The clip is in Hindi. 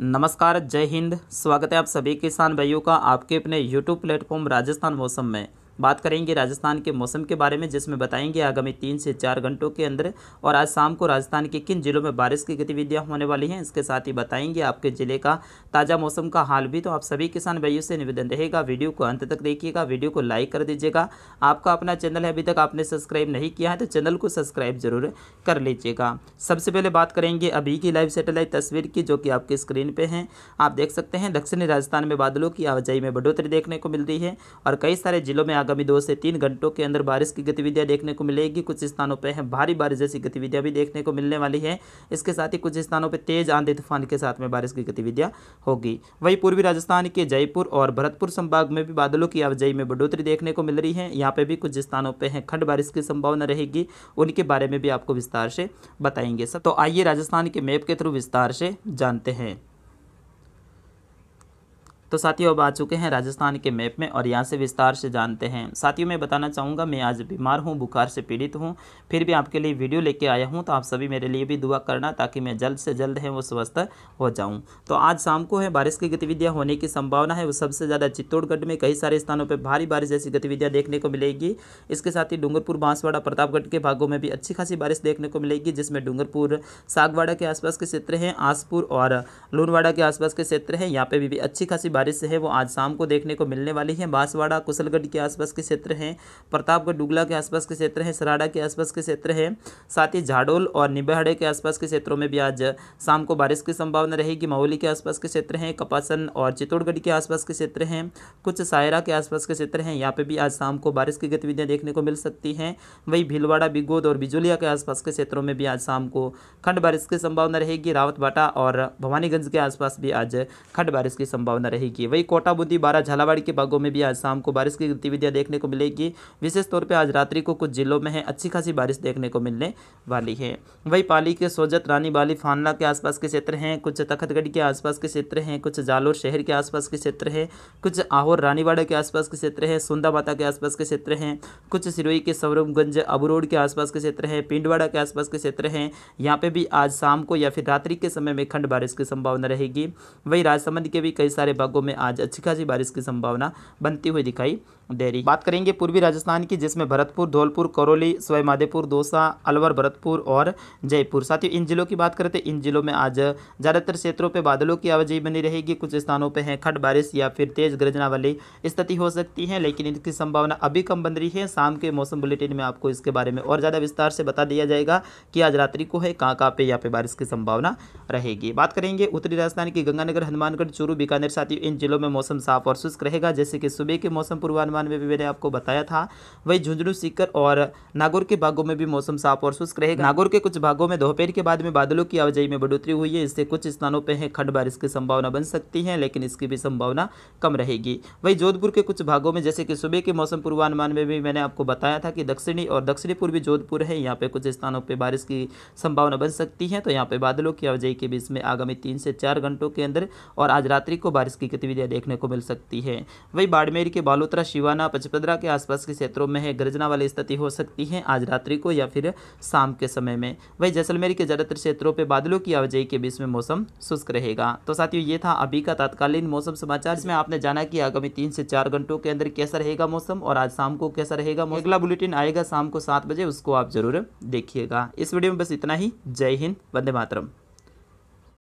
नमस्कार जय हिंद स्वागत है आप सभी किसान भाइयों का आपके अपने YouTube प्लेटफॉर्म राजस्थान मौसम में बात करेंगे राजस्थान के मौसम के बारे में जिसमें बताएंगे आगामी तीन से चार घंटों के अंदर और आज शाम को राजस्थान के किन जिलों में बारिश की गतिविधियाँ होने वाली हैं इसके साथ ही बताएंगे आपके ज़िले का ताज़ा मौसम का हाल भी तो आप सभी किसान भाइयों से निवेदन रहेगा वीडियो को अंत तक देखिएगा वीडियो को लाइक कर दीजिएगा आपका अपना चैनल है अभी तक आपने सब्सक्राइब नहीं किया है तो चैनल को सब्सक्राइब जरूर कर लीजिएगा सबसे पहले बात करेंगे अभी की लाइव सेटेलाइट तस्वीर की जो कि आपकी स्क्रीन पर हैं आप देख सकते हैं दक्षिणी राजस्थान में बादलों की आवाजाही में बढ़ोतरी देखने को मिल रही है और कई सारे जिलों में आगामी दो से तीन घंटों के अंदर बारिश की गतिविधियां देखने को मिलेगी कुछ स्थानों पर भारी बारिश जैसी गतिविधियां भी देखने को मिलने वाली है इसके साथ ही कुछ स्थानों पर तेज आंधी तूफान के साथ में बारिश की गतिविधियां होगी वहीं पूर्वी राजस्थान के जयपुर और भरतपुर संभाग में भी बादलों की आवाजाही में बढ़ोतरी देखने को मिल रही है यहाँ पर भी कुछ स्थानों पर है खंड बारिश की संभावना रहेगी उनके बारे में भी आपको विस्तार से बताएंगे सर तो आइए राजस्थान के मैप के थ्रू विस्तार से जानते हैं तो साथियों अब आ चुके हैं राजस्थान के मैप में और यहाँ से विस्तार से जानते हैं साथियों मैं बताना चाहूँगा मैं आज बीमार हूँ बुखार से पीड़ित हूँ फिर भी आपके लिए वीडियो लेके आया हूँ तो आप सभी मेरे लिए भी दुआ करना ताकि मैं जल्द से जल्द है वो स्वस्थ हो जाऊँ तो आज शाम को है बारिश की गतिविधियाँ होने की संभावना है वो सबसे ज़्यादा चित्तौड़गढ़ में कई सारे स्थानों पर भारी बारिश जैसी गतिविधियाँ देखने को मिलेगी इसके साथ ही डूंगरपुर बांसवाड़ा प्रतापगढ़ के भागों में भी अच्छी खासी बारिश देखने को मिलेगी जिसमें डूंगरपुर सागवाड़ा के आसपास के क्षेत्र हैं आसपुर और लूनवाड़ा के आसपास के क्षेत्र हैं यहाँ पर भी अच्छी खासी बारिश है वो आज शाम को देखने को मिलने वाली है बांसवाड़ा कुशलगढ़ के आसपास के क्षेत्र हैं प्रतापगढ़ डुगला के आसपास के क्षेत्र हैं सराड़ा के आसपास के क्षेत्र हैं साथ ही झाडोल और निबहड़े के आसपास के क्षेत्रों में भी आज शाम को बारिश की संभावना रहेगी माहौली के आसपास के क्षेत्र हैं कपासन और चित्तौड़गढ़ के आसपास के क्षेत्र हैं कुछ सायरा के आसपास के क्षेत्र हैं यहाँ पर भी आज शाम को बारिश की गतिविधियाँ देखने को मिल सकती हैं वहीं भीलवाड़ा बिगोद और बिजुलिया के आसपास के क्षेत्रों में भी आज शाम को खंड बारिश की संभावना रहेगी रावतबाटा और भवानीगंज के आसपास भी आज खंड बारिश की संभावना रहेगी बारिश वही कोटा बूंदी बारा झालावाड़ के भागों में भी आज शाम को बारिश की गतिविधियां देखने को मिलेगी विशेष तौर पर आज रात्रि को कुछ जिलों में है अच्छी खासी बारिश देखने को मिलने वाली है वही पाली के सोजत रानी बाली फानला के आसपास के क्षेत्र हैं कुछ तखतगढ़ के आसपास के क्षेत्र हैं कुछ जालोर शहर के आसपास के क्षेत्र हैं कुछ आहोर रानीवाड़ा के आसपास के क्षेत्र हैं सुंदाबाता के आसपास के क्षेत्र हैं कुछ सिरोही के सौरभगंज अबरोड के आसपास के क्षेत्र हैं पिंडवाड़ा के आसपास के क्षेत्र हैं यहाँ पे भी आज शाम को या फिर रात्रि के समय में खंड बारिश की संभावना रहेगी वही राजसमंद के भी कई सारे भागों में आज अच्छी खासी बारिश की संभावना बनती हुई दिखाई डेयरी बात करेंगे पूर्वी राजस्थान की जिसमें भरतपुर धौलपुर करौली सवाईमाधेपुर दौसा अलवर भरतपुर और जयपुर साथ ही इन जिलों की बात करें तो इन जिलों में आज ज़्यादातर क्षेत्रों पर बादलों की आवाजाही बनी रहेगी कुछ स्थानों पर है खट बारिश या फिर तेज गरजना वाली स्थिति हो सकती है लेकिन इनकी संभावना अभी कम बन रही है शाम के मौसम बुलेटिन में आपको इसके बारे में और ज़्यादा विस्तार से बता दिया जाएगा कि आज रात्रि को है कहाँ कहाँ पे यहाँ पर बारिश की संभावना रहेगी बात करेंगे उत्तरी राजस्थान की गंगानगर हनुमानगढ़ चूरू बीकानेर साथ ही इन जिलों में मौसम साफ और शुष्क रहेगा जैसे कि सुबह के मौसम पूर्वानुमान मान में भी मैंने आपको बताया था वही झुंझुनू सीकर और नागौर के भागों में भी मौसम साफ और शुष्क रहेगा नागौर के कुछ भागों में दोपहर के बाद में बादलों की आवाजाही में बढ़ोतरी हुई है इससे कुछ स्थानों पर है खंड बारिश की संभावना बन सकती है लेकिन इसकी भी संभावना कम रहेगी वही जोधपुर के कुछ भागों में जैसे कि सुबह के मौसम पूर्वानुमान में भी मैंने आपको बताया था कि दक्षिणी और दक्षिणी पूर्वी जोधपुर है यहाँ पे कुछ स्थानों पर बारिश की संभावना बन सकती है तो यहाँ पे बादलों की आवाजाही के बीच में आगामी तीन से चार घंटों के अंदर और आज रात्रि को बारिश की गतिविधियां देखने को मिल सकती है वही बाड़मेर के बालोतरा शिवा डीडवाना पचपदरा के आसपास के क्षेत्रों में है गरजना वाली स्थिति हो सकती है आज रात्रि को या फिर शाम के समय में वही जैसलमेर के ज़्यादातर क्षेत्रों पर बादलों की आवाजाही के बीच में मौसम शुष्क रहेगा तो साथियों ये था अभी का तत्कालीन मौसम समाचार इसमें आपने जाना कि आगामी तीन से चार घंटों के अंदर कैसा रहेगा मौसम और आज शाम को कैसा रहेगा अगला बुलेटिन आएगा शाम को सात बजे उसको आप जरूर देखिएगा इस वीडियो में बस इतना ही जय हिंद वंदे मातरम